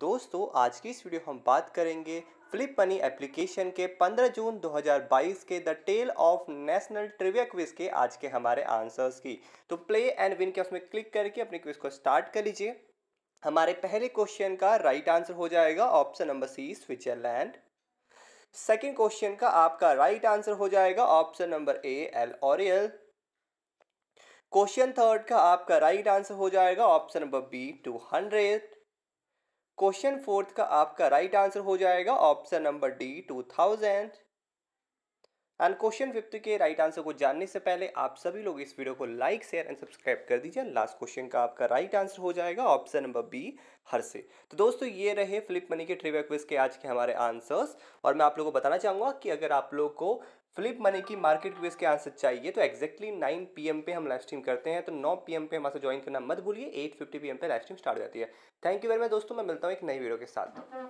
दोस्तों आज की इस वीडियो हम बात करेंगे फ्लिप मनी एप्लीकेशन के 15 जून 2022 के the tale of national trivia quiz के आज के हमारे आंसर्स की तो प्ले एंड विन के उसमें क्लिक करके अपने क्विज को स्टार्ट कर लीजिए हमारे पहले क्वेश्चन का राइट right आंसर हो जाएगा option number C Switzerland second question का आपका राइट right आंसर हो जाएगा option number A L'Oreal question third का आपका राइट right आंसर हो जाएगा option number B two hundred question fourth का आपका राइट right आंसर हो जाएगा option number D two thousand and question fifth के राइट आंसर को जानने से पहले आप सभी लोग इस वीडियो को लाइक शेयर एंड सब्सक्राइब कर दीजिए लास्ट क्वेश्चन का आपका राइट आंसर हो जाएगा ऑप्शन नंबर बी हर से तो दोस्तों ये रहे फ्लिप मनी के ट्रिविया क्विज के आज के हमारे आंसर्स और मैं आप लोगों को बताना चाहूँगा कि अगर आप लोग को फ्लिप मनी की मार्केट क्विज के आंसर चाहिए तो एक्जैक्टली नाइन पी पे हम लाइव स्ट्रीम करते हैं तो नौ पी पे हमारे ज्वाइन करना मत भूलिए एट फिफ्टी पी पे लाइव स्ट्रीम स्टार्ट हो जाती है थैंक यू वेरी मच दोस्तों मैं मिलता हूँ एक नई वीडियो के साथ